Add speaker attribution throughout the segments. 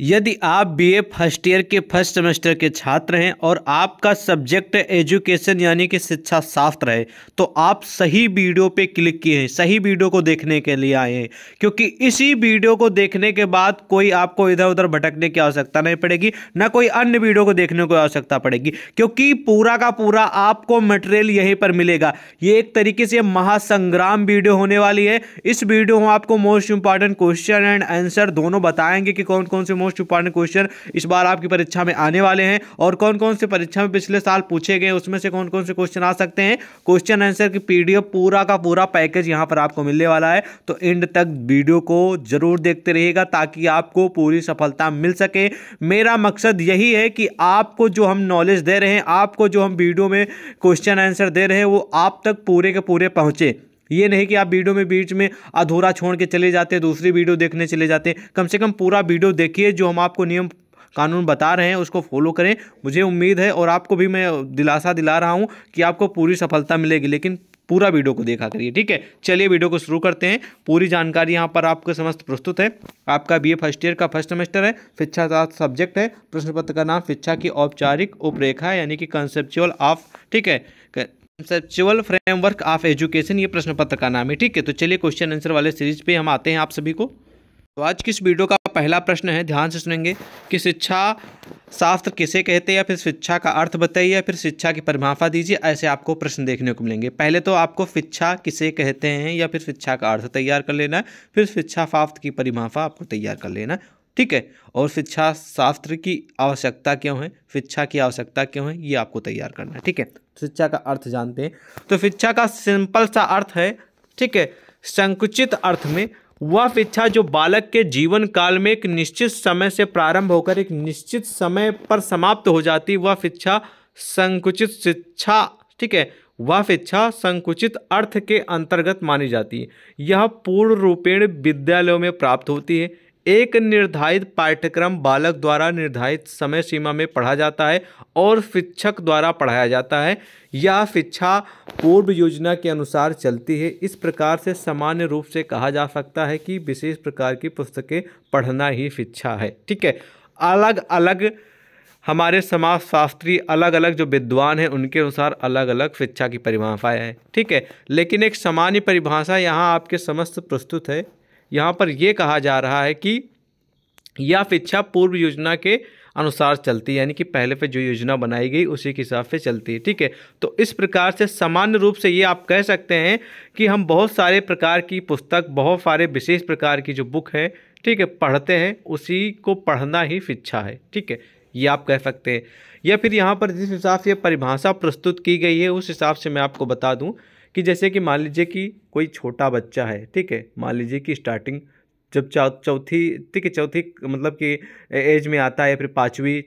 Speaker 1: यदि आप BA first year के फर्स्ट सेमेस्टर के छात्र हैं और आपका सब्जेक्ट एजुकेशन यानी कि शिक्षा शास्त्र है तो आप सही वीडियो पे क्लिक किए हैं सही वीडियो को देखने के लिए आए हैं क्योंकि इसी वीडियो को देखने के बाद कोई आपको इधर उधर भटकने की आवश्यकता नहीं पड़ेगी ना कोई अन्य वीडियो को देखने को आवश्यकता पड़ेगी क्योंकि पूरा का पूरा आपको मटेरियल यहीं पर मिलेगा ये एक तरीके से महासंग्राम वीडियो होने वाली है इस वीडियो में आपको most important question and answer दोनों बताएंगे कि कौन कौन से मोस्ट इंपॉर्टेंट क्वेश्चन इस बार आपकी परीक्षा में आने वाले हैं और कौन कौन से परीक्षा में पिछले साल पूछे गए उसमें से कौन कौन से क्वेश्चन आ सकते हैं क्वेश्चन आंसर की पी पूरा का पूरा पैकेज यहाँ पर आपको मिलने वाला है तो एंड तक वीडियो को जरूर देखते रहिएगा ताकि आपको पूरी सफलता मिल सके मेरा मकसद यही है कि आपको जो हम नॉलेज दे रहे हैं आपको जो हम वीडियो में क्वेश्चन आंसर दे रहे हैं वो आप तक पूरे के पूरे पहुँचे ये नहीं कि आप वीडियो में बीच में अधूरा छोड़ के चले जाते हैं दूसरी वीडियो देखने चले जाते हैं कम से कम पूरा वीडियो देखिए जो हम आपको नियम कानून बता रहे हैं उसको फॉलो करें मुझे उम्मीद है और आपको भी मैं दिलासा दिला रहा हूँ कि आपको पूरी सफलता मिलेगी लेकिन पूरा वीडियो को देखा करिए ठीक है चलिए वीडियो को शुरू करते हैं पूरी जानकारी यहाँ पर आपके समस्त प्रस्तुत है आपका बीए फर्स्ट ईयर का फर्स्ट सेमेस्टर है शिक्षा सात सब्जेक्ट है प्रश्न पत्र का नाम शिक्षा की औपचारिक उपरेखा यानी कि कंसेप्चुअल ऑफ ठीक है कंसेप्चुअल फ्रेमवर्क ऑफ एजुकेशन ये प्रश्न पत्र का नाम है ठीक है तो चलिए क्वेश्चन आंसर वाले सीरीज पे हम आते हैं आप सभी को तो आज किस वीडियो का पहला प्रश्न है ध्यान से सुनेंगे कि शिक्षा शास्त्र किसे कहते हैं या फिर शिक्षा का अर्थ बताइए या फिर शिक्षा की परिभाषा दीजिए ऐसे आपको प्रश्न देखने को मिलेंगे पहले तो आपको शिक्षा किसे कहते हैं या फिर शिक्षा का अर्थ तैयार कर लेना है फिर शिक्षा शास्त्र की परिभाषा आपको तैयार कर लेना है ठीक है और शिक्षा शास्त्र की आवश्यकता क्यों है शिक्षा की आवश्यकता क्यों है ये आपको तैयार करना है ठीक है शिक्षा का अर्थ जानते हैं तो शिक्षा का सिंपल सा अर्थ है ठीक है संकुचित अर्थ में वह शिक्षा जो बालक के जीवन काल में एक निश्चित समय से प्रारंभ होकर एक निश्चित समय पर समाप्त हो जाती वह शिक्षा संकुचित शिक्षा ठीक है वह शिक्षा संकुचित अर्थ के अंतर्गत मानी जाती है यह पूर्ण रूपेण विद्यालयों में प्राप्त होती है एक निर्धारित पाठ्यक्रम बालक द्वारा निर्धारित समय सीमा में पढ़ा जाता है और शिक्षक द्वारा पढ़ाया जाता है यह शिक्षा पूर्व योजना के अनुसार चलती है इस प्रकार से सामान्य रूप से कहा जा सकता है कि विशेष प्रकार की पुस्तकें पढ़ना ही शिक्षा है ठीक है अलग अलग हमारे समाजशास्त्री अलग अलग जो विद्वान हैं उनके अनुसार अलग अलग शिक्षा की परिभाषाएँ हैं ठीक है लेकिन एक सामान्य परिभाषा यहाँ आपके समस्त प्रस्तुत है यहाँ पर यह कहा जा रहा है कि यह शिक्षा पूर्व योजना के अनुसार चलती है यानी कि पहले पे जो योजना बनाई गई उसी के हिसाब से चलती है ठीक है तो इस प्रकार से सामान्य रूप से ये आप कह सकते हैं कि हम बहुत सारे प्रकार की पुस्तक बहुत सारे विशेष प्रकार की जो बुक है ठीक है पढ़ते हैं उसी को पढ़ना ही शिक्षा है ठीक है ये आप कह सकते हैं या फिर यहाँ पर जिस हिसाब से परिभाषा प्रस्तुत की गई है उस हिसाब से मैं आपको बता दूँ कि जैसे कि मान लीजिए कि कोई छोटा बच्चा है ठीक है मान लीजिए कि स्टार्टिंग जब चौ चौथी ठीक है चौथी मतलब कि एज में आता है फिर पाँचवीं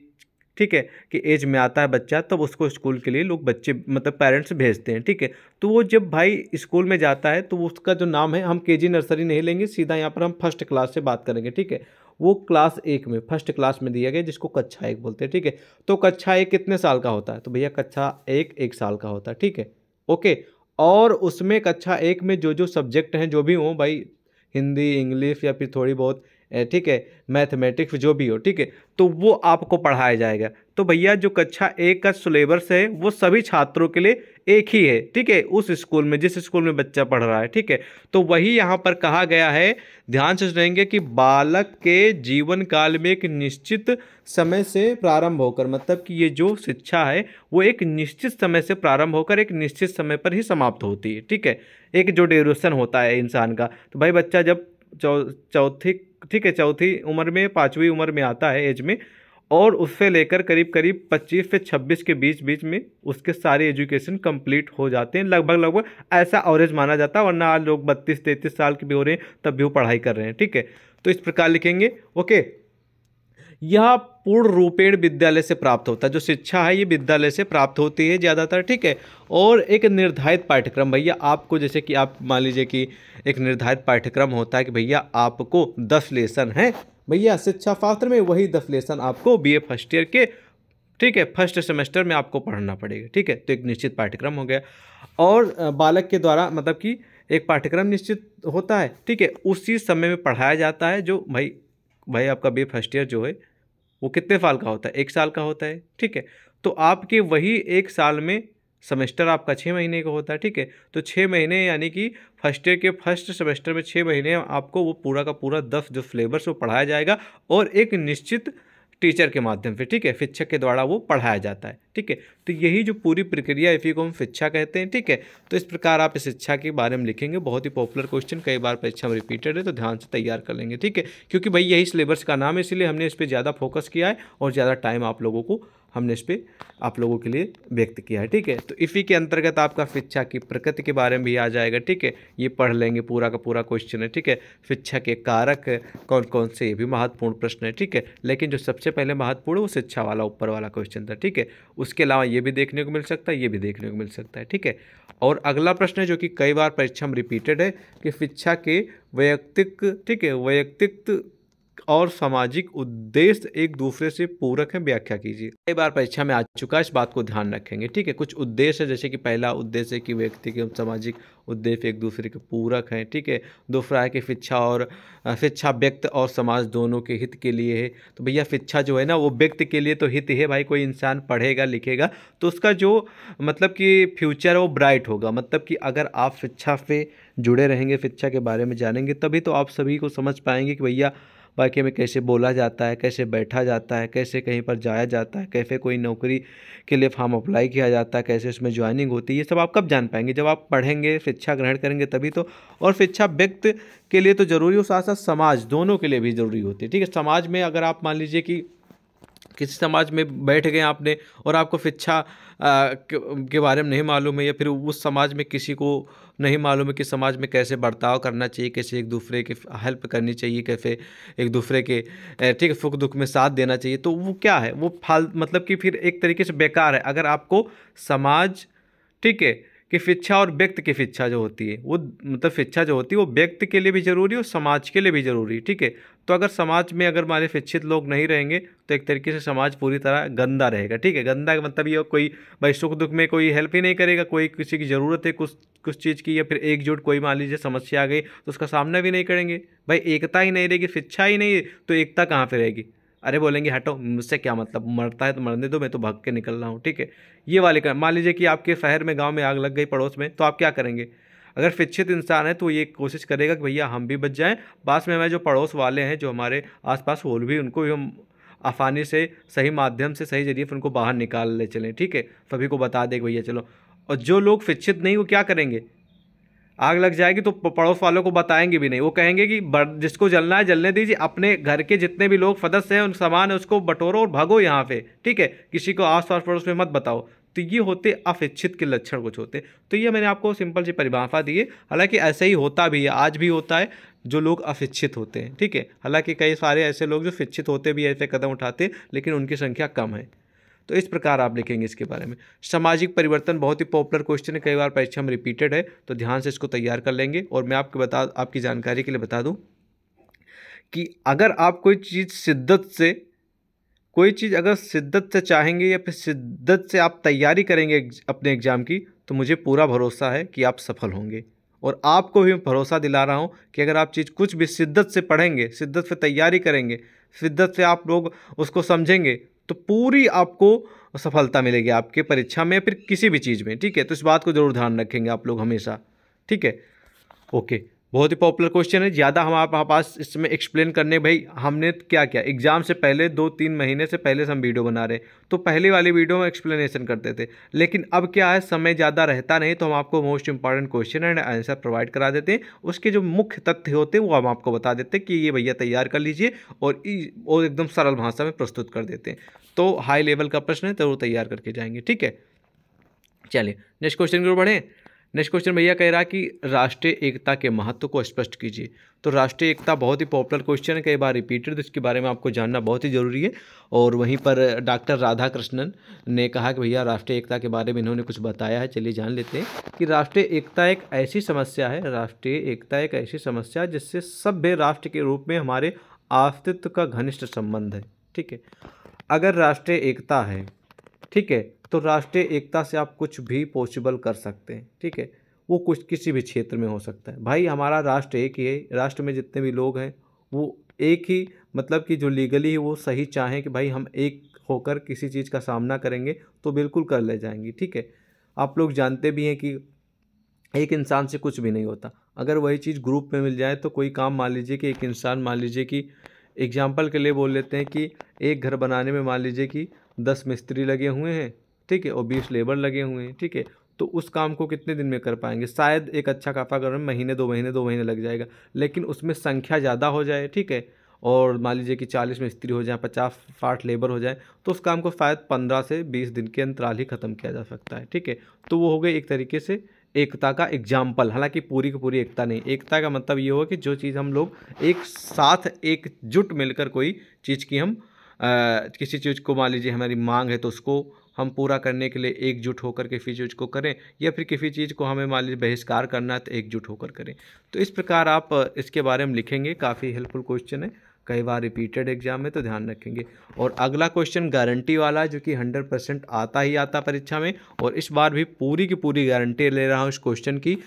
Speaker 1: ठीक है कि एज में आता है बच्चा तब तो उसको स्कूल के लिए लोग बच्चे मतलब पेरेंट्स भेजते हैं ठीक है तो वो जब भाई स्कूल में जाता है तो उसका जो नाम है हम केजी नर्सरी नहीं लेंगे सीधा यहाँ पर हम फर्स्ट क्लास से बात करेंगे ठीक है वो क्लास एक में फर्स्ट क्लास में दिया गया जिसको कक्षा एक बोलते हैं ठीक है तो कक्षा एक कितने साल का होता है तो भैया कक्षा एक एक साल का होता है ठीक है ओके और उसमें कक्षा अच्छा, एक में जो जो सब्जेक्ट हैं जो भी हों भाई हिंदी इंग्लिश या फिर थोड़ी बहुत ठीक है मैथमेटिक्स जो भी हो ठीक है तो वो आपको पढ़ाया जाएगा तो भैया जो कक्षा एक का सिलेबस है वो सभी छात्रों के लिए एक ही है ठीक है उस स्कूल में जिस स्कूल में बच्चा पढ़ रहा है ठीक है तो वही यहाँ पर कहा गया है ध्यान से सुनेंगे कि बालक के जीवन काल में एक निश्चित समय से प्रारंभ होकर मतलब कि ये जो शिक्षा है वो एक निश्चित समय से प्रारंभ होकर एक निश्चित समय पर ही समाप्त होती है ठीक है एक जो ड्यूरेशन होता है इंसान का तो भाई बच्चा जब चौ चौथी ठीक है चौथी उम्र में पाँचवीं उम्र में आता है एज में और उससे लेकर करीब करीब 25 से 26 के बीच बीच में उसके सारे एजुकेशन कंप्लीट हो जाते हैं लगभग लगभग ऐसा एवरेज माना जाता है वरना आज लोग 32 33 साल के भी हो रहे हैं तब भी वो पढ़ाई कर रहे हैं ठीक है तो इस प्रकार लिखेंगे ओके यह पूर्ण रूपेण विद्यालय से प्राप्त होता है जो शिक्षा है ये विद्यालय से प्राप्त होती है ज़्यादातर ठीक है और एक निर्धारित पाठ्यक्रम भैया आपको जैसे कि आप मान लीजिए कि एक निर्धारित पाठ्यक्रम होता है कि भैया आपको दस लेसन है भैया शिक्षा शास्त्र में वही दस लेसन आपको ए फर्स्ट ईयर के ठीक है फर्स्ट सेमेस्टर में आपको पढ़ना पड़ेगा ठीक है तो एक निश्चित पाठ्यक्रम हो गया और बालक के द्वारा मतलब कि एक पाठ्यक्रम निश्चित होता है ठीक है उसी समय में पढ़ाया जाता है जो भाई भाई आपका बी फर्स्ट ईयर जो है वो कितने साल का होता है एक साल का होता है ठीक है तो आपके वही एक साल में सेमेस्टर आपका छः महीने का होता है ठीक है तो छः महीने यानी कि फर्स्ट ईयर के फर्स्ट सेमेस्टर में छः महीने आपको वो पूरा का पूरा दस जो सिलेबस वो पढ़ाया जाएगा और एक निश्चित टीचर के माध्यम से ठीक है शिक्षक के द्वारा वो पढ़ाया जाता है ठीक है तो यही जो पूरी प्रक्रिया इसी को हम शिक्षा कहते हैं ठीक है तो इस प्रकार आप इस शिक्षा के बारे में लिखेंगे बहुत ही पॉपुलर क्वेश्चन कई बार परीक्षा में रिपीटेड है तो ध्यान से तैयार कर लेंगे ठीक है क्योंकि भाई यही सिलेबस का नाम है इसलिए हमने इस पर ज़्यादा फोकस किया है और ज़्यादा टाइम आप लोगों को हमने इस पर आप लोगों के लिए व्यक्त किया है ठीक है तो इसी के अंतर्गत आपका शिक्षा की प्रकृति के बारे में भी आ जाएगा ठीक है ये पढ़ लेंगे पूरा का पूरा क्वेश्चन है ठीक है शिक्षा के कारक कौन कौन से ये भी महत्वपूर्ण प्रश्न है ठीक है लेकिन जो सबसे पहले महत्वपूर्ण वो शिक्षा वाला ऊपर वाला क्वेश्चन था ठीक है उसके अलावा ये भी देखने को मिल सकता है ये भी देखने को मिल सकता है ठीक है और अगला प्रश्न है जो कि कई बार परीक्षा में रिपीटेड है कि शिक्षा के वैयक्तिक ठीक है वैयक्तिक और सामाजिक उद्देश्य एक दूसरे से पूरक है व्याख्या कीजिए कई बार परीक्षा में आ चुका है इस बात को ध्यान रखेंगे ठीक है कुछ उद्देश्य है जैसे कि पहला उद्देश्य है कि व्यक्ति के सामाजिक उद्देश्य एक दूसरे के पूरक हैं ठीक है दूसरा है कि शिक्षा और शिक्षा व्यक्त और समाज दोनों के हित के लिए है तो भैया शिक्षा जो है ना वो व्यक्ति के लिए तो हित है भाई कोई इंसान पढ़ेगा लिखेगा तो उसका जो मतलब कि फ्यूचर वो ब्राइट होगा मतलब कि अगर आप शिक्षा से जुड़े रहेंगे शिक्षा के बारे में जानेंगे तभी तो आप सभी को समझ पाएंगे कि भैया वाकई में कैसे बोला जाता है कैसे बैठा जाता है कैसे कहीं पर जाया जाता है कैसे कोई नौकरी के लिए फॉर्म अप्लाई किया जाता है कैसे उसमें ज्वाइनिंग होती है ये सब आप कब जान पाएंगे जब आप पढ़ेंगे शिक्षा ग्रहण करेंगे तभी तो और शिक्षा व्यक्ति के लिए तो ज़रूरी हो साथ साथ समाज दोनों के लिए भी ज़रूरी होती है ठीक है समाज में अगर आप मान लीजिए कि किसी समाज में बैठ गए आपने और आपको शिक्षा के बारे में नहीं मालूम है या फिर उस समाज में किसी को नहीं मालूम है कि समाज में कैसे बर्ताव करना चाहिए कैसे एक दूसरे के हेल्प करनी चाहिए कैसे एक दूसरे के ठीक है सुख दुख में साथ देना चाहिए तो वो क्या है वो फाल मतलब कि फिर एक तरीके से बेकार है अगर आपको समाज ठीक है कि शिक्षा और व्यक्ति की शिक्षा जो होती है वो मतलब शिक्षा जो होती है वो व्यक्ति के लिए भी ज़रूरी और समाज के लिए भी ज़रूरी ठीक है तो अगर समाज में अगर हमारे शिक्षित लोग नहीं रहेंगे तो एक तरीके से समाज पूरी तरह गंदा रहेगा ठीक है गंदा मतलब ये कोई भाई सुख दुख में कोई हेल्प ही नहीं करेगा कोई किसी की ज़रूरत है कुछ कुछ चीज़ की या फिर एकजुट कोई मान लीजिए समस्या आ गई तो उसका सामना भी नहीं करेंगे भाई एकता ही नहीं रहेगी शिक्षा ही नहीं तो एकता कहाँ पर रहेगी अरे बोलेंगे हटो मुझसे क्या मतलब मरता है तो मरने दो मैं तो भाग के निकल रहा हूँ ठीक है ये वाले कर मान लीजिए कि आपके शहर में गाँव में आग लग गई पड़ोस में तो आप क्या करेंगे अगर शिक्षित इंसान है तो ये कोशिश करेगा कि भैया हम भी बच जाएँ पास में हमारे जो पड़ोस वाले हैं जो हमारे आस पास भी उनको भी हम आसानी से सही माध्यम से सही जरिए उनको बाहर निकाल ले चलें ठीक है सभी को बता दे भैया चलो और जो लोग शिक्षित नहीं वो क्या करेंगे आग लग जाएगी तो पड़ोस वालों को बताएंगे भी नहीं वो कहेंगे कि जिसको जलना है जलने दीजिए अपने घर के जितने भी लोग सदस्य हैं उन सामान है उसको बटोरो और भागो यहाँ पे ठीक है किसी को आस पास पड़ोस में मत बताओ तो ये होते अपेक्षित के लक्षण कुछ होते तो ये मैंने आपको सिंपल सी परिभाषा दी है हालांकि ऐसे ही होता भी है आज भी होता है जो लोग अशिक्षित होते हैं ठीक है हालांकि कई सारे ऐसे लोग जो शिक्षित होते भी ऐसे कदम उठाते लेकिन उनकी संख्या कम है तो इस प्रकार आप लिखेंगे इसके बारे में सामाजिक परिवर्तन बहुत ही पॉपुलर क्वेश्चन है कई बार परीक्षा में रिपीटेड है तो ध्यान से इसको तैयार कर लेंगे और मैं आपके बता आपकी जानकारी के लिए बता दूँ कि अगर आप कोई चीज़ शिद्दत से कोई चीज़ अगर शिद्दत से चाहेंगे या फिर शिद्दत से आप तैयारी करेंगे अपने एग्ज़ाम की तो मुझे पूरा भरोसा है कि आप सफल होंगे और आपको भी भरोसा दिला रहा हूँ कि अगर आप चीज़ कुछ भी शिद्दत से पढ़ेंगे शिद्दत से तैयारी करेंगे शिद्दत से आप लोग उसको समझेंगे तो पूरी आपको सफलता मिलेगी आपके परीक्षा में फिर किसी भी चीज़ में ठीक है तो इस बात को ज़रूर ध्यान रखेंगे आप लोग हमेशा ठीक है ओके बहुत ही पॉपुलर क्वेश्चन है ज़्यादा हमारे पास इसमें एक्सप्लेन करने भाई हमने क्या क्या एग्जाम से पहले दो तीन महीने से पहले से हम वीडियो बना रहे हैं तो पहले वाली वीडियो में एक्सप्लेनेशन करते थे लेकिन अब क्या है समय ज़्यादा रहता नहीं तो हम आपको most important question and answer provide करा देते हैं उसके जो मुख्य तथ्य होते हैं वो हम आपको बता देते हैं कि ये भैया तैयार कर लीजिए और और एकदम सरल भाषा में प्रस्तुत कर देते हैं तो हाई लेवल का प्रश्न है तो वो तैयार करके जाएंगे ठीक है चलिए नेक्स्ट क्वेश्चन की ओर बढ़ें नेक्स्ट क्वेश्चन भैया कह रहा है कि राष्ट्रीय एकता के महत्व को स्पष्ट कीजिए तो राष्ट्रीय एकता बहुत ही पॉपुलर क्वेश्चन है कई बार रिपीटेड इसके बारे में आपको जानना बहुत ही ज़रूरी है और वहीं पर डॉक्टर राधा कृष्णन ने कहा कि भैया राष्ट्रीय एकता के बारे में इन्होंने कुछ बताया है चलिए जान लेते हैं कि राष्ट्रीय एकता एक ऐसी समस्या है राष्ट्रीय एकता एक ऐसी समस्या है जिससे सभ्य राष्ट्र के रूप में हमारे अस्तित्व का घनिष्ठ संबंध है ठीक है अगर राष्ट्रीय एकता है ठीक है तो राष्ट्रीय एकता से आप कुछ भी पॉसिबल कर सकते हैं ठीक है वो कुछ किसी भी क्षेत्र में हो सकता है भाई हमारा राष्ट्र एक ही है राष्ट्र में जितने भी लोग हैं वो एक ही मतलब कि जो लीगली है वो सही चाहें कि भाई हम एक होकर किसी चीज़ का सामना करेंगे तो बिल्कुल कर ले जाएंगे ठीक है आप लोग जानते भी हैं कि एक इंसान से कुछ भी नहीं होता अगर वही चीज़ ग्रुप में मिल जाए तो कोई काम मान लीजिए कि एक इंसान मान लीजिए कि एग्जाम्पल के लिए बोल लेते हैं कि एक घर बनाने में मान लीजिए कि दस मिस्त्री लगे हुए हैं ठीक है और बीस लेबर लगे हुए हैं ठीक है तो उस काम को कितने दिन में कर पाएंगे शायद एक अच्छा काफा करने में महीने दो महीने दो महीने लग जाएगा लेकिन उसमें संख्या ज़्यादा हो जाए ठीक है और मान लीजिए कि चालीस मिस्त्री हो जाए पचास साठ लेबर हो जाए तो उस काम को शायद पंद्रह से बीस दिन के अंतराल ही ख़त्म किया जा सकता है ठीक है तो वो हो गए एक तरीके से एकता का एग्जाम्पल हालांकि पूरी की पूरी एकता नहीं एकता का मतलब ये हो कि जो चीज़ हम लोग एक साथ एकजुट मिलकर कोई चीज़ की हम किसी चीज़ को मान लीजिए हमारी मांग है तो उसको हम पूरा करने के लिए एकजुट होकर के किसी चीज़ को करें या फिर किसी चीज़ को हमें मान लीजिए बहिष्कार करना है तो एकजुट होकर करें तो इस प्रकार आप इसके बारे में लिखेंगे काफ़ी हेल्पफुल क्वेश्चन है कई बार रिपीटेड एग्जाम में तो ध्यान रखेंगे और अगला क्वेश्चन गारंटी वाला है जो कि हंड्रेड परसेंट आता ही आता परीक्षा में और इस बार भी पूरी की पूरी गारंटी ले रहा हूँ इस क्वेश्चन की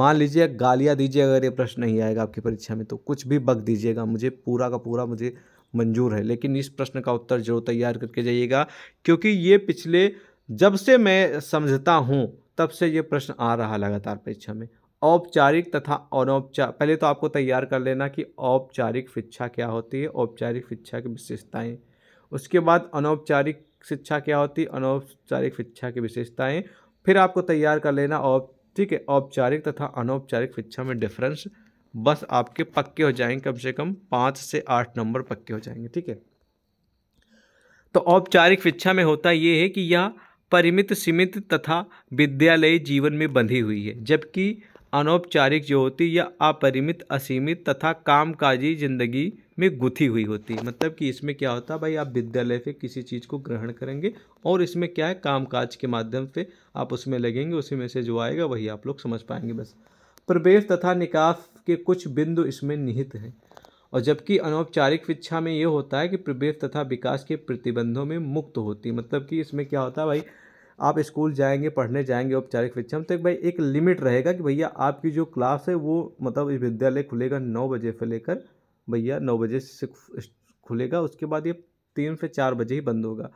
Speaker 1: मान लीजिए गालियाँ दीजिए अगर ये प्रश्न नहीं आएगा आपकी परीक्षा में तो कुछ भी बग दीजिएगा मुझे पूरा का पूरा मुझे मंजूर है लेकिन इस प्रश्न का उत्तर जरूर तैयार करके जाइएगा क्योंकि ये पिछले जब से मैं समझता हूँ तब से ये प्रश्न आ रहा लगातार परीक्षा में औपचारिक तथा अनौपचारिक पहले तो आपको तैयार कर लेना कि औपचारिक शिक्षा क्या होती है औपचारिक शिक्षा की विशेषताएं उसके बाद अनौपचारिक शिक्षा क्या होती है अनौपचारिक शिक्षा की विशेषताएं फिर आपको तैयार कर लेना औप ठीक है औपचारिक तथा अनौपचारिक शिक्षा में डिफरेंस बस आपके पक्के हो जाएंगे कम से कम पाँच से आठ नंबर पक्के हो जाएंगे ठीक है तो औपचारिक शिक्षा में होता ये है कि यह परिमित सीमित तथा विद्यालय जीवन में बंधी हुई है जबकि अनौपचारिक जो होती है यह अपरिमित असीमित तथा कामकाजी जिंदगी में गुथी हुई होती है मतलब कि इसमें क्या होता है भाई आप विद्यालय से किसी चीज़ को ग्रहण करेंगे और इसमें क्या है कामकाज के माध्यम से आप उसमें लगेंगे उसी में से जो आएगा वही आप लोग समझ पाएंगे बस प्रवेश तथा निकास के कुछ बिंदु इसमें निहित हैं और जबकि अनौपचारिक शिक्षा में ये होता है कि प्रवेश तथा विकास के प्रतिबंधों में मुक्त होती है मतलब कि इसमें क्या होता है भाई आप स्कूल जाएंगे पढ़ने जाएंगे औपचारिक शिक्षा में तो भाई एक लिमिट रहेगा कि भैया आपकी जो क्लास है वो मतलब इस विद्यालय खुलेगा नौ बजे से लेकर भैया नौ बजे से खुलेगा उसके बाद ये तीन से चार बजे ही बंद होगा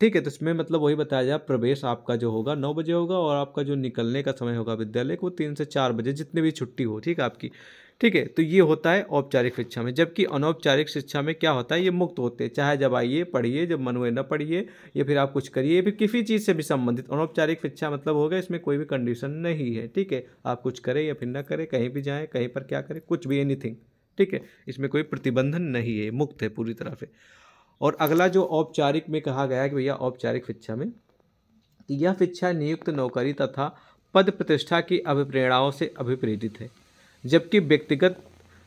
Speaker 1: ठीक है तो इसमें मतलब वही बताया जाए प्रवेश आपका जो होगा नौ बजे होगा और आपका जो निकलने का समय होगा विद्यालय को तीन से चार बजे जितने भी छुट्टी हो ठीक है आपकी ठीक है तो ये होता है औपचारिक शिक्षा में जबकि अनौपचारिक शिक्षा में क्या होता है ये मुक्त होते हैं चाहे जब आइए पढ़िए जब मन हुए न पढ़िए या फिर आप कुछ करिए फिर किसी चीज़ से भी संबंधित अनौपचारिक शिक्षा मतलब हो गया इसमें कोई भी कंडीशन नहीं है ठीक है आप कुछ करें या फिर ना करें कहीं भी जाएँ कहीं पर क्या करें कुछ भी एनीथिंग ठीक है इसमें कोई प्रतिबंधन नहीं है मुक्त है पूरी तरह से और अगला जो औपचारिक में कहा गया कि भैया औपचारिक शिक्षा में तो यह शिक्षा नियुक्त नौकरी तथा पद प्रतिष्ठा की अभिप्रेरणाओं से अभिप्रेरित है जबकि व्यक्तिगत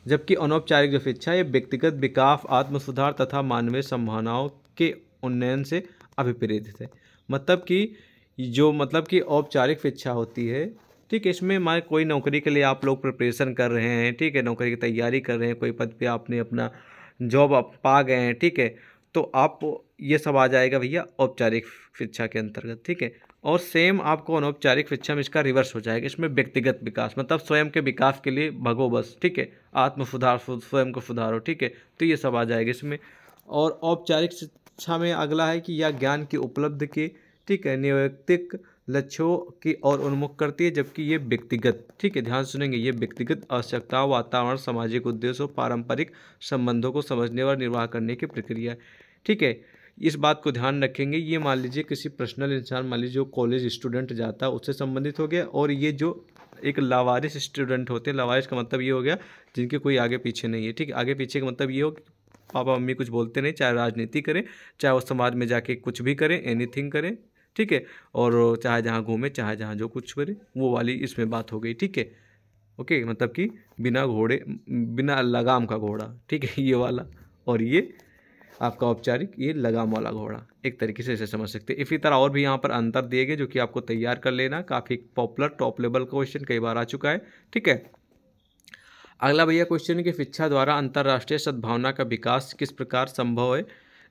Speaker 1: जबकि अनौपचारिक जो शिक्षा ये व्यक्तिगत विकास आत्म सुधार तथा मानवीय संभावनाओं के उन्नयन से अभिप्रेरित है मतलब कि जो मतलब कि औपचारिक शिक्षा होती है ठीक है इसमें हमारे कोई नौकरी के लिए आप लोग प्रिपरेशन कर रहे हैं ठीक है नौकरी की तैयारी कर रहे हैं कोई पद पे आपने अपना जॉब आप पा गए हैं ठीक है तो आप ये सब आ जाएगा भैया औपचारिक शिक्षा के अंतर्गत ठीक है और सेम आपको अनौपचारिक शिक्षा में इसका रिवर्स हो जाएगा इसमें व्यक्तिगत विकास मतलब स्वयं के विकास के लिए भगो बस ठीक है आत्म सुधार स्वयं को सुधारो ठीक है तो ये सब आ जाएगा इसमें और औपचारिक शिक्षा में अगला है कि यह ज्ञान की उपलब्धि के ठीक है निवैक्तिक लक्ष्यों की और उन्मुख करती है जबकि ये व्यक्तिगत ठीक है ध्यान सुनेंगे ये व्यक्तिगत आवश्यकताओं वातावरण सामाजिक उद्देश्यों पारंपरिक संबंधों को समझने और निर्वाह करने की प्रक्रिया है ठीक है इस बात को ध्यान रखेंगे ये मान लीजिए किसी पर्सनल इंसान मान लीजिए जो कॉलेज स्टूडेंट जाता है उससे संबंधित हो गया और ये जो एक लावारिस स्टूडेंट होते हैं लावारिस का मतलब ये हो गया जिनके कोई आगे पीछे नहीं है ठीक है आगे पीछे का मतलब ये हो पापा मम्मी कुछ बोलते नहीं चाहे राजनीति करें चाहे वो समाज में जाके कुछ भी करें एनीथिंग करें ठीक है और चाहे जहाँ घूमें चाहे जहाँ जो कुछ करें वो वाली इसमें बात हो गई ठीक है ओके मतलब कि बिना घोड़े बिना लगाम का घोड़ा ठीक है ये वाला और ये आपका औपचारिक ये लगाम वाला घोड़ा एक तरीके से इसे समझ सकते हैं इसी तरह और भी यहाँ पर अंतर दिए गए जो कि आपको तैयार कर लेना काफ़ी पॉपुलर टॉप लेवल क्वेश्चन कई बार आ चुका है ठीक है अगला भैया क्वेश्चन है कि शिक्षा द्वारा अंतर्राष्ट्रीय सद्भावना का विकास किस प्रकार संभव है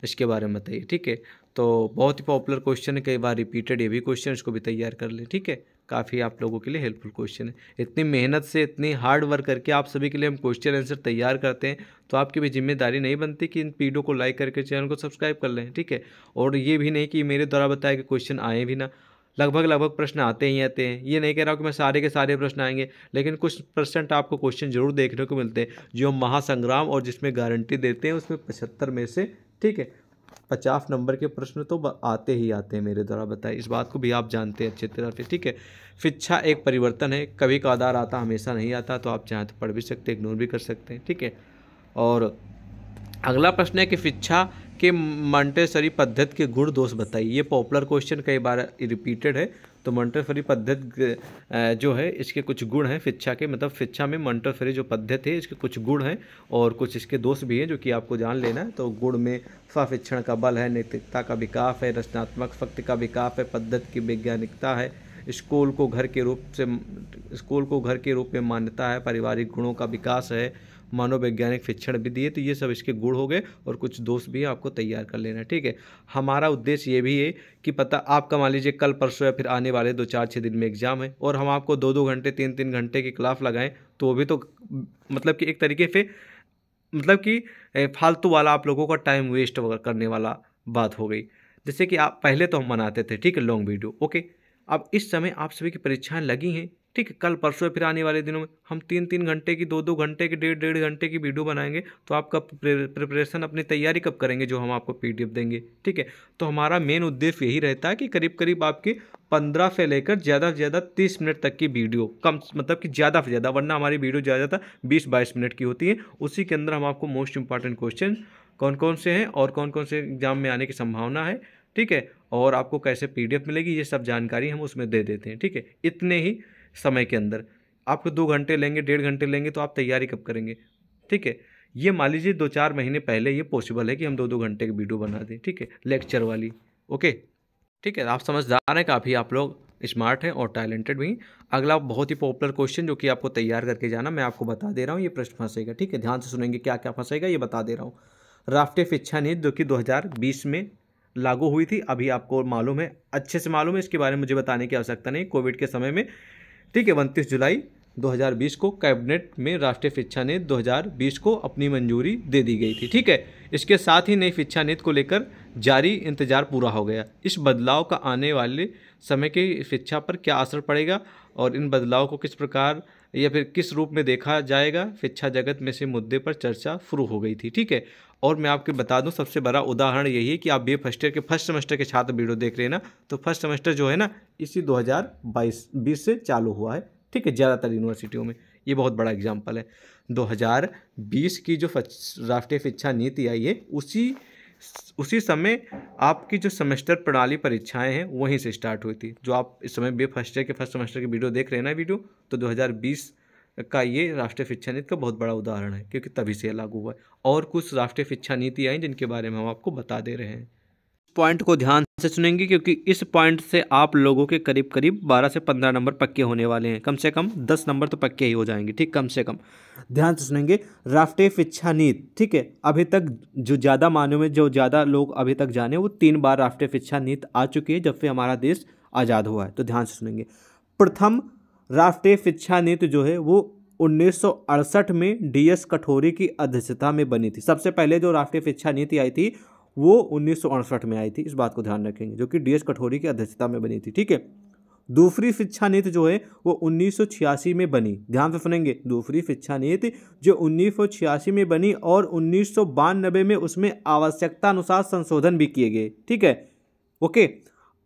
Speaker 1: इसके बारे में बताइए ठीक है तो बहुत ही पॉपुलर क्वेश्चन है कई बार रिपीटेड ये भी क्वेश्चन इसको भी तैयार कर ले ठीक है काफ़ी आप लोगों के लिए हेल्पफुल क्वेश्चन है इतनी मेहनत से इतनी हार्ड वर्क करके आप सभी के लिए हम क्वेश्चन आंसर तैयार करते हैं तो आपकी भी जिम्मेदारी नहीं बनती कि इन पीडियो को लाइक करके चैनल को सब्सक्राइब कर लें ठीक है और ये भी नहीं कि मेरे द्वारा बताए कि क्वेश्चन आए भी ना लगभग लगभग प्रश्न आते ही आते हैं ये नहीं कह रहा हूँ कि मैं सारे के सारे प्रश्न आएंगे लेकिन कुछ परसेंट आपको क्वेश्चन जरूर देखने को मिलते हैं जो महासंग्राम और जिसमें गारंटी देते हैं उसमें पचहत्तर में से ठीक है पचास नंबर के प्रश्न तो आते ही आते हैं मेरे द्वारा बताए इस बात को भी आप जानते हैं अच्छे तरह से ठीक है शिक्षा एक परिवर्तन है कभी का आधार आता हमेशा नहीं आता तो आप चाहें तो पढ़ भी सकते इग्नोर भी कर सकते हैं ठीक है और अगला प्रश्न है कि शिक्षा कि मंटेसरी पद्धति के गुण दोष बताइए ये पॉपुलर क्वेश्चन कई बार रिपीटेड है तो मंटेसरी पद्धति जो है इसके कुछ गुण हैं शिक्षा के मतलब शिक्षा में मंटेसरी जो पद्धति है इसके कुछ गुण हैं और कुछ इसके दोष भी हैं जो कि आपको जान लेना है तो गुण में स्वशिक्षण का बल है नैतिकता का विकास है रचनात्मक शक्ति का विकास है पद्धति की वैज्ञानिकता है स्कूल को घर के रूप से स्कूल को घर के रूप में मान्यता है पारिवारिक गुणों का विकास है मनोवैज्ञानिक शिक्षण भी दिए तो ये सब इसके गुण हो गए और कुछ दोस्त भी आपको तैयार कर लेना ठीक है हमारा उद्देश्य ये भी है कि पता आपका मान लीजिए कल परसों या फिर आने वाले दो चार छः दिन में एग्ज़ाम है और हम आपको दो दो घंटे तीन तीन घंटे के खिलाफ लगाएं तो वो भी तो मतलब कि एक तरीके से मतलब कि फालतू वाला आप लोगों का टाइम वेस्ट करने वाला बात हो गई जैसे कि आप पहले तो हम मनाते थे ठीक है लॉन्ग वीडियो ओके अब इस समय आप सभी की परीक्षाएं लगी हैं ठीक है कल परसों फिर आने वाले दिनों में हम तीन तीन घंटे की दो दो घंटे की डेढ़ डेढ़ घंटे की वीडियो बनाएंगे तो आप कब प्रिपरेशन अपनी तैयारी कब करेंगे जो हम आपको पी देंगे ठीक है तो हमारा मेन उद्देश्य यही रहता है कि करीब करीब आपकी पंद्रह से लेकर ज़्यादा से ज़्यादा तीस मिनट तक की वीडियो कम मतलब कि ज़्यादा से ज़्यादा वरना हमारी वीडियो ज़्यादा ज़्यादा बीस बाईस मिनट की होती है उसी के अंदर हम आपको मोस्ट इंपॉर्टेंट क्वेश्चन कौन कौन से हैं और कौन कौन से एग्जाम में आने की संभावना है ठीक है और आपको कैसे पीडीएफ मिलेगी ये सब जानकारी हम उसमें दे देते हैं ठीक है इतने ही समय के अंदर आपको दो घंटे लेंगे डेढ़ घंटे लेंगे तो आप तैयारी कब करेंगे ठीक है ये मान लीजिए दो चार महीने पहले ये पॉसिबल है कि हम दो दो घंटे की वीडियो बना दें ठीक है लेक्चर वाली ओके ठीक है आप समझदार हैं काफ़ी आप लोग स्मार्ट हैं और टैलेंटेड भी अगला बहुत ही पॉपुलर क्वेश्चन जो कि आपको तैयार करके जाना मैं आपको बता दे रहा हूँ ये प्रश्न फंसेगा ठीक है ध्यान से सुनेंगे क्या क्या फंसेगा ये बता दे रहा हूँ राष्ट्रीय शिक्षा नीति जो कि 2020 में लागू हुई थी अभी आपको मालूम है अच्छे से मालूम है इसके बारे में मुझे बताने की आवश्यकता नहीं कोविड के समय में ठीक है उनतीस जुलाई 2020 को कैबिनेट में राष्ट्रीय शिक्षा नीति 2020 को अपनी मंजूरी दे दी गई थी ठीक है इसके साथ ही नई शिक्षा नीति को लेकर जारी इंतजार पूरा हो गया इस बदलाव का आने वाले समय की शिक्षा पर क्या असर पड़ेगा और इन बदलाव को किस प्रकार या फिर किस रूप में देखा जाएगा शिक्षा जगत में से मुद्दे पर चर्चा शुरू हो गई थी ठीक है और मैं आपके बता दूं सबसे बड़ा उदाहरण यही है कि आप बी फर्स्ट ईयर के फर्स्ट सेमेस्टर के छात्र वीडियो देख रहे हैं ना तो फर्स्ट सेमेस्टर जो है ना इसी 2022 बीस से चालू हुआ है ठीक है ज़्यादातर यूनिवर्सिटियों में ये बहुत बड़ा एग्जाम्पल है दो की जो राष्ट्रीय शिक्षा नीति आई है उसी उसी समय आपकी जो सेमेस्टर प्रणाली परीक्षाएं हैं वहीं से स्टार्ट हुई थी जो आप इस समय बी फर्स्ट ईयर के फर्स्ट सेमेस्टर की वीडियो देख रहे हैं ना वीडियो तो 2020 का ये राष्ट्रीय शिक्षा नीति का बहुत बड़ा उदाहरण है क्योंकि तभी से लागू हुआ है और कुछ राष्ट्रीय शिक्षा नीति आई जिनके बारे में हम आपको बता दे रहे हैं पॉइंट को ध्यान से सुनेंगे क्योंकि इस पॉइंट से आप लोगों के करीब करीब 12 से 15 नंबर पक्के होने वाले हैं कम से कम 10 नंबर तो पक्के ही हो जाएंगे ठीक कम से कम ध्यान से सुनेंगे राष्ट्रीय शिक्षा नीति ठीक है अभी तक जो ज़्यादा मानों में जो ज़्यादा लोग अभी तक जाने वो तीन बार राष्ट्रीय शिक्षा नीति आ चुकी है जब से हमारा देश आज़ाद हुआ है तो ध्यान से सुनेंगे प्रथम राष्ट्रीय शिक्षा नीति जो है वो उन्नीस में डीएस कठोरी की अध्यक्षता में बनी थी सबसे पहले जो राष्ट्रीय शिक्षा नीति आई थी वो उन्नीस में आई थी इस बात को ध्यान रखेंगे जो कि डी एस कठोरी की अध्यक्षता में बनी थी ठीक है दूसरी शिक्षा नीति जो है वो 1986 में बनी ध्यान से सुनेंगे दूसरी शिक्षा नीति जो 1986 में बनी और उन्नीस में उसमें आवश्यकता अनुसार संशोधन भी किए गए ठीक है ओके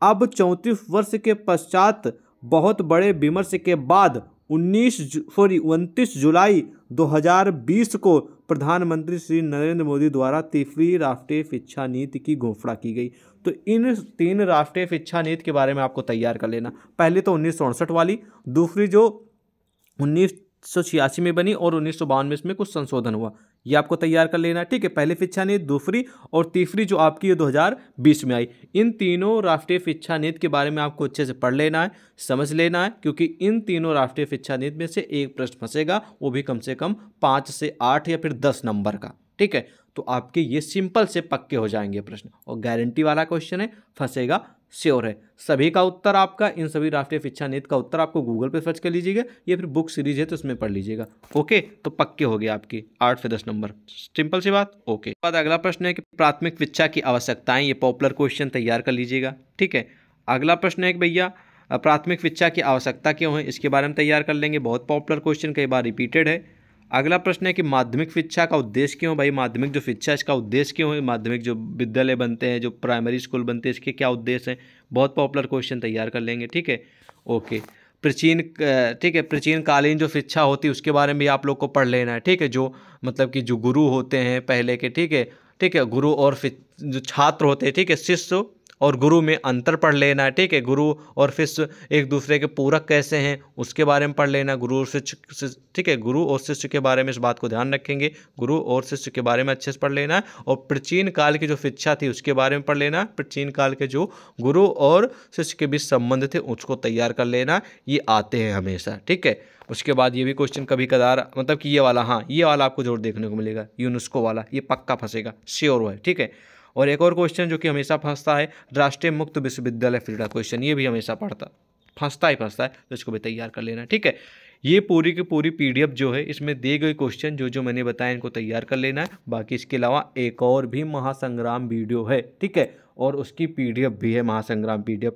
Speaker 1: अब चौंतीस वर्ष के पश्चात बहुत बड़े विमर्श के बाद 19 सॉरी उनतीस जुलाई 2020 को प्रधानमंत्री श्री नरेंद्र मोदी द्वारा तीसरी राष्ट्रीय शिक्षा नीति की घोषणा की गई तो इन तीन राष्ट्रीय शिक्षा नीति के बारे में आपको तैयार कर लेना पहले तो उन्नीस वाली दूसरी जो उन्नीस में बनी और उन्नीस में कुछ संशोधन हुआ ये आपको तैयार कर लेना है ठीक है पहली शिक्षा नीति दूसरी और तीसरी जो आपकी हजार बीस में आई इन तीनों राष्ट्रीय शिक्षा नीति के बारे में आपको अच्छे से पढ़ लेना है समझ लेना है क्योंकि इन तीनों राष्ट्रीय शिक्षा नीति में से एक प्रश्न फंसेगा वो भी कम से कम पाँच से आठ या फिर दस नंबर का ठीक है तो आपके ये सिंपल से पक्के हो जाएंगे प्रश्न और गारंटी वाला क्वेश्चन है फंसेगा श्योर है सभी का उत्तर आपका इन सभी राष्ट्रीय शिक्षा नीति का उत्तर आपको गूगल पे सर्च कर लीजिएगा या फिर बुक सीरीज है तो उसमें पढ़ लीजिएगा ओके तो पक्के हो गए आपकी आठ से दस नंबर सिंपल सी बात ओके बाद अगला प्रश्न है कि प्राथमिक शिक्षा की आवश्यकताएं ये पॉपुलर क्वेश्चन तैयार कर लीजिएगा ठीक है अगला प्रश्न है कि भैया प्राथमिक शिक्षा की आवश्यकता क्यों है इसके बारे में तैयार कर लेंगे बहुत पॉपुलर क्वेश्चन कई बार रिपीटेड है अगला प्रश्न है कि माध्यमिक शिक्षा का उद्देश्य क्यों भाई माध्यमिक जो शिक्षा इसका उद्देश्य क्यों है माध्यमिक जो विद्यालय बनते हैं जो प्राइमरी स्कूल बनते हैं इसके क्या उद्देश्य हैं बहुत पॉपुलर क्वेश्चन तैयार कर लेंगे ठीक है ओके प्राचीन ठीक है प्राचीन कालीन जो शिक्षा होती है उसके बारे में भी आप लोग को पढ़ लेना है ठीक है जो मतलब कि जो गुरु होते हैं पहले के ठीक है ठीक है गुरु और जो छात्र होते हैं ठीक है शिष्य और गुरु में अंतर पढ़ लेना ठीक है गुरु और शिष्य एक दूसरे के पूरक कैसे हैं उसके बारे में पढ़ लेना गुरु और शिष्य ठीक है गुरु और शिष्य के बारे में इस बात को ध्यान रखेंगे गुरु और शिष्य के बारे में अच्छे से पढ़ लेना और प्राचीन काल की जो शिक्षा थी उसके बारे में पढ़ लेना प्राचीन काल के जो गुरु और शिष्य के बीच संबंध थे उसको तैयार कर लेना ये आते हैं हमेशा ठीक है उसके बाद ये भी क्वेश्चन कभी कदार मतलब कि ये वाला हाँ ये वाला आपको जरूर देखने को मिलेगा यूनुस्को वाला ये पक्का फंसेगा श्योर है ठीक है और एक और क्वेश्चन जो कि हमेशा फंसता है राष्ट्रीय मुक्त विश्वविद्यालय फ्रीडा क्वेश्चन ये भी हमेशा पढ़ता फंसता ही फंसता है तो इसको भी तैयार कर लेना ठीक है ये पूरी की पूरी पीडीएफ जो है इसमें दिए गए क्वेश्चन जो जो मैंने बताया इनको तैयार कर लेना है बाकी इसके अलावा एक और भी महासंग्राम वीडियो है ठीक है और उसकी पीडीएफ भी है महासंग्राम पीडीएफ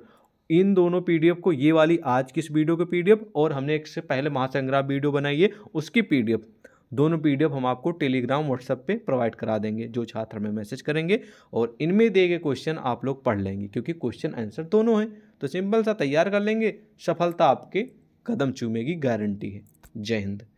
Speaker 1: इन दोनों पीडीएफ को ये वाली आज की इस वीडियो की पीडीएफ और हमने एक से पहले महासंग्राम वीडियो बनाई है उसकी पीडीएफ दोनों पी हम आपको टेलीग्राम व्हाट्सएप पे प्रोवाइड करा देंगे जो छात्र हमें मैसेज करेंगे और इनमें दिए गए क्वेश्चन आप लोग पढ़ लेंगे क्योंकि क्वेश्चन आंसर दोनों हैं तो सिंपल सा तैयार कर लेंगे सफलता आपके कदम चूमेगी गारंटी है जय हिंद